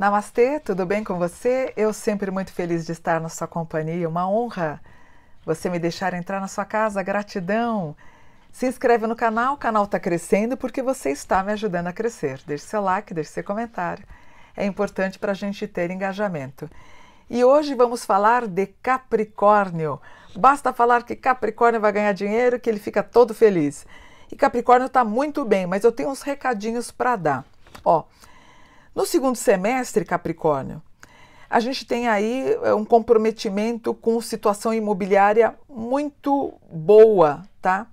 Namastê, tudo bem com você? Eu sempre muito feliz de estar na sua companhia, uma honra você me deixar entrar na sua casa, gratidão. Se inscreve no canal, o canal está crescendo porque você está me ajudando a crescer. Deixe seu like, deixe seu comentário. É importante para a gente ter engajamento. E hoje vamos falar de Capricórnio. Basta falar que Capricórnio vai ganhar dinheiro que ele fica todo feliz. E Capricórnio está muito bem, mas eu tenho uns recadinhos para dar. Ó, no segundo semestre, Capricórnio, a gente tem aí eh, um comprometimento com situação imobiliária muito boa, tá?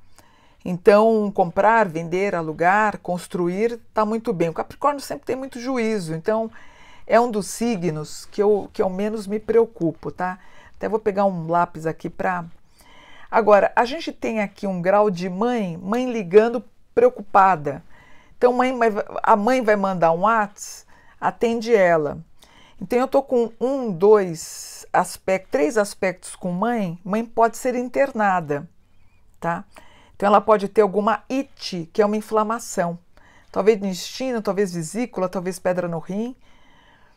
Então, comprar, vender, alugar, construir, tá muito bem. O Capricórnio sempre tem muito juízo, então é um dos signos que eu, que eu menos me preocupo, tá? Até vou pegar um lápis aqui para. Agora, a gente tem aqui um grau de mãe, mãe ligando preocupada. Então, mãe, a mãe vai mandar um WhatsApp atende ela. Então eu tô com um, dois aspectos, três aspectos com mãe. Mãe pode ser internada, tá? Então ela pode ter alguma it, que é uma inflamação. Talvez no intestino, talvez vesícula, talvez pedra no rim.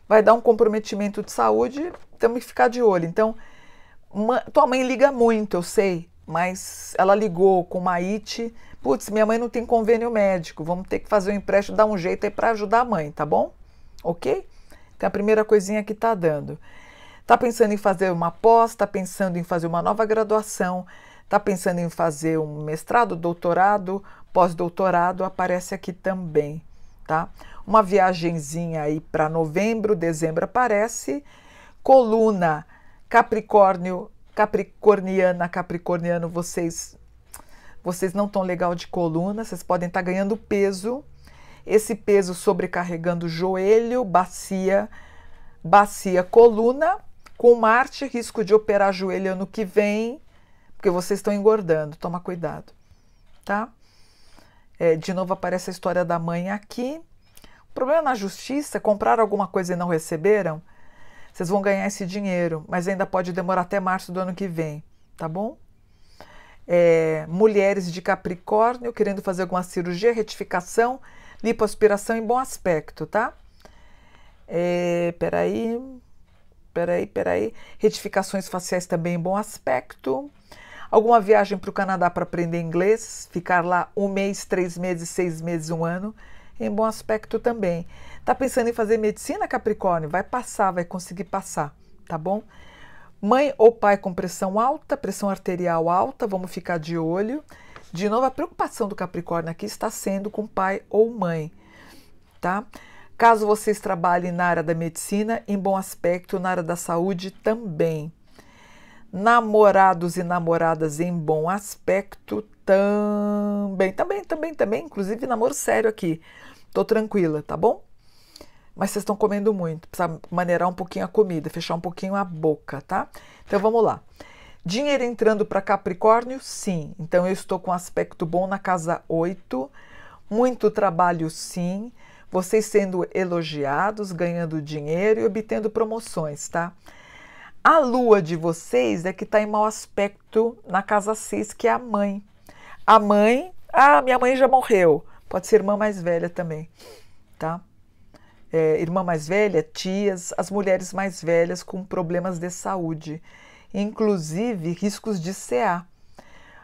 Vai dar um comprometimento de saúde, temos que ficar de olho. Então, uma, tua mãe liga muito, eu sei, mas ela ligou com uma IT. Putz, minha mãe não tem convênio médico, vamos ter que fazer um empréstimo, dar um jeito aí para ajudar a mãe, tá bom? ok? Então, é a primeira coisinha que está dando. Está pensando em fazer uma pós, está pensando em fazer uma nova graduação, está pensando em fazer um mestrado, doutorado, pós-doutorado, aparece aqui também, tá? Uma viagenzinha aí para novembro, dezembro aparece. Coluna, Capricórnio, Capricorniana, Capricorniano, vocês vocês não estão legal de coluna, vocês podem estar tá ganhando peso, esse peso sobrecarregando joelho, bacia, bacia, coluna, com Marte, risco de operar joelho ano que vem, porque vocês estão engordando, toma cuidado, tá? É, de novo aparece a história da mãe aqui. O problema na justiça, é compraram alguma coisa e não receberam, vocês vão ganhar esse dinheiro, mas ainda pode demorar até março do ano que vem, tá bom? É, mulheres de Capricórnio querendo fazer alguma cirurgia, retificação, Lipoaspiração em bom aspecto, tá? É, peraí, peraí, peraí. Retificações faciais também em bom aspecto. Alguma viagem para o Canadá para aprender inglês, ficar lá um mês, três meses, seis meses, um ano, em bom aspecto também. Tá pensando em fazer medicina, Capricórnio? Vai passar, vai conseguir passar, tá bom? Mãe ou pai com pressão alta, pressão arterial alta, vamos ficar de olho. De novo, a preocupação do Capricórnio aqui está sendo com pai ou mãe, tá? Caso vocês trabalhem na área da medicina, em bom aspecto, na área da saúde também. Namorados e namoradas em bom aspecto também. Também, também, também. Inclusive, namoro sério aqui. Tô tranquila, tá bom? Mas vocês estão comendo muito. Precisa maneirar um pouquinho a comida, fechar um pouquinho a boca, tá? Então vamos lá. Dinheiro entrando para Capricórnio, sim. Então eu estou com aspecto bom na casa 8. Muito trabalho, sim. Vocês sendo elogiados, ganhando dinheiro e obtendo promoções, tá? A lua de vocês é que está em mau aspecto na casa 6, que é a mãe. A mãe, ah, minha mãe já morreu. Pode ser irmã mais velha também, tá? É, irmã mais velha, tias, as mulheres mais velhas com problemas de saúde inclusive riscos de CA.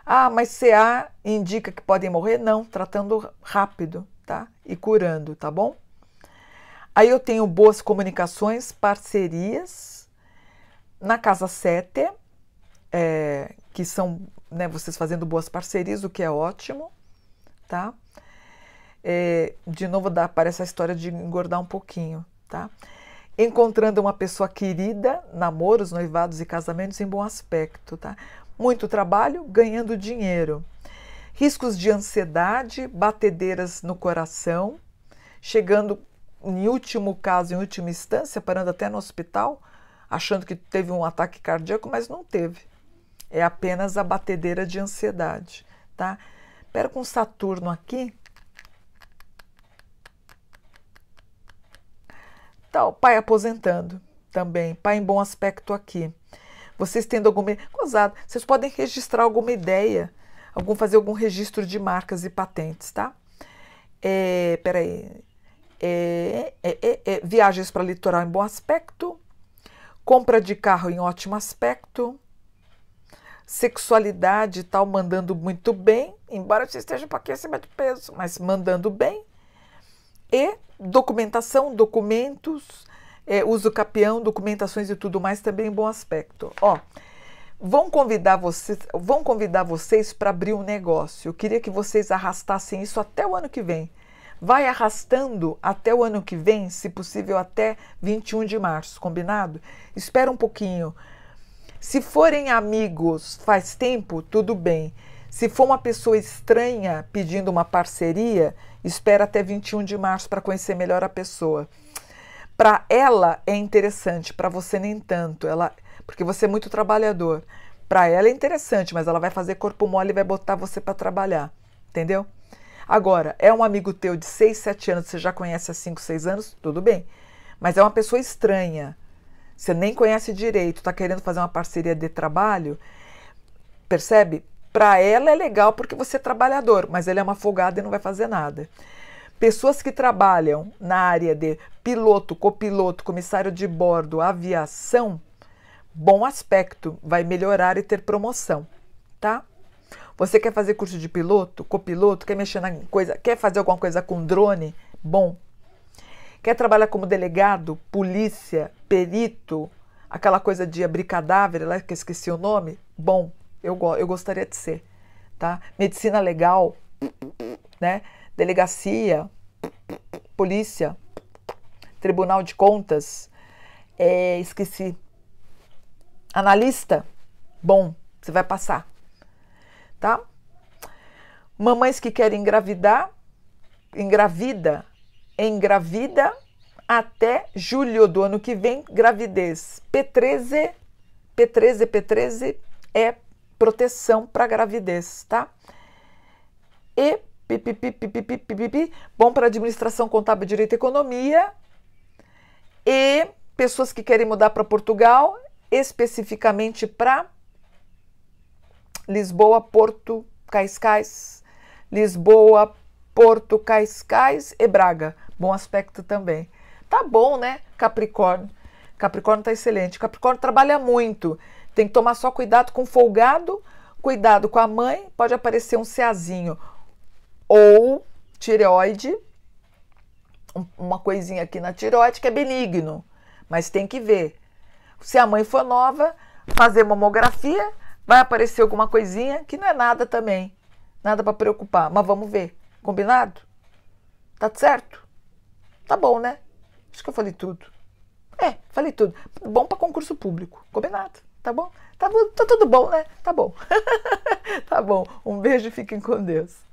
Ah, mas CA indica que podem morrer? Não, tratando rápido, tá? E curando, tá bom? Aí eu tenho boas comunicações, parcerias na casa 7, é, que são né, vocês fazendo boas parcerias, o que é ótimo, tá? É, de novo dá, aparece a história de engordar um pouquinho, tá? encontrando uma pessoa querida, namoros, noivados e casamentos em bom aspecto, tá? Muito trabalho, ganhando dinheiro. Riscos de ansiedade, batedeiras no coração, chegando em último caso, em última instância, parando até no hospital, achando que teve um ataque cardíaco, mas não teve. É apenas a batedeira de ansiedade, tá? Pera com Saturno aqui, pai aposentando também, pai em bom aspecto aqui. Vocês tendo alguma. Gozado, vocês podem registrar alguma ideia, algum fazer algum registro de marcas e patentes, tá? É, peraí. É, é, é, é viagens para litoral em bom aspecto, compra de carro em ótimo aspecto, sexualidade e tal, mandando muito bem, embora você esteja um pouquinho acima de peso, mas mandando bem, e documentação, documentos, é, uso capião, documentações e tudo mais também bom aspecto. Ó, vão convidar vocês, vão convidar vocês para abrir um negócio. Eu queria que vocês arrastassem isso até o ano que vem. Vai arrastando até o ano que vem, se possível até 21 de março, combinado? Espera um pouquinho. Se forem amigos faz tempo, tudo bem. Se for uma pessoa estranha pedindo uma parceria, espera até 21 de março para conhecer melhor a pessoa. Para ela é interessante, para você nem tanto, ela, porque você é muito trabalhador. Para ela é interessante, mas ela vai fazer corpo mole e vai botar você para trabalhar, entendeu? Agora, é um amigo teu de 6, 7 anos, você já conhece há 5, 6 anos, tudo bem. Mas é uma pessoa estranha. Você nem conhece direito, está querendo fazer uma parceria de trabalho, percebe? Para ela é legal porque você é trabalhador, mas ele é uma folgada e não vai fazer nada. Pessoas que trabalham na área de piloto, copiloto, comissário de bordo, aviação, bom aspecto, vai melhorar e ter promoção, tá? Você quer fazer curso de piloto, copiloto, quer mexer na coisa, quer fazer alguma coisa com drone? Bom. Quer trabalhar como delegado, polícia, perito, aquela coisa de abrir cadáver, lá que eu esqueci o nome? Bom eu, eu gostaria de ser, tá? Medicina legal, né? Delegacia, polícia, tribunal de contas, é, esqueci. Analista, bom, você vai passar, tá? Mamães que querem engravidar, engravida, engravida até julho do ano que vem, gravidez P13, P13, P13 é proteção para gravidez, tá? E pipipi, bom para administração contábil, direito e economia. E pessoas que querem mudar para Portugal, especificamente para Lisboa, Porto, Caiscais, Lisboa, Porto, Caiscais e Braga. Bom aspecto também. Tá bom, né? Capricórnio. Capricórnio tá excelente. Capricórnio trabalha muito. Tem que tomar só cuidado com folgado, cuidado com a mãe, pode aparecer um ceazinho ou tireoide, uma coisinha aqui na tireoide que é benigno, mas tem que ver. Se a mãe for nova, fazer mamografia, vai aparecer alguma coisinha que não é nada também, nada para preocupar, mas vamos ver, combinado? Tá certo? Tá bom, né? Acho que eu falei tudo. É, falei tudo. Bom para concurso público, combinado tá bom? Tá, tá tudo bom, né? Tá bom. tá bom. Um beijo e fiquem com Deus.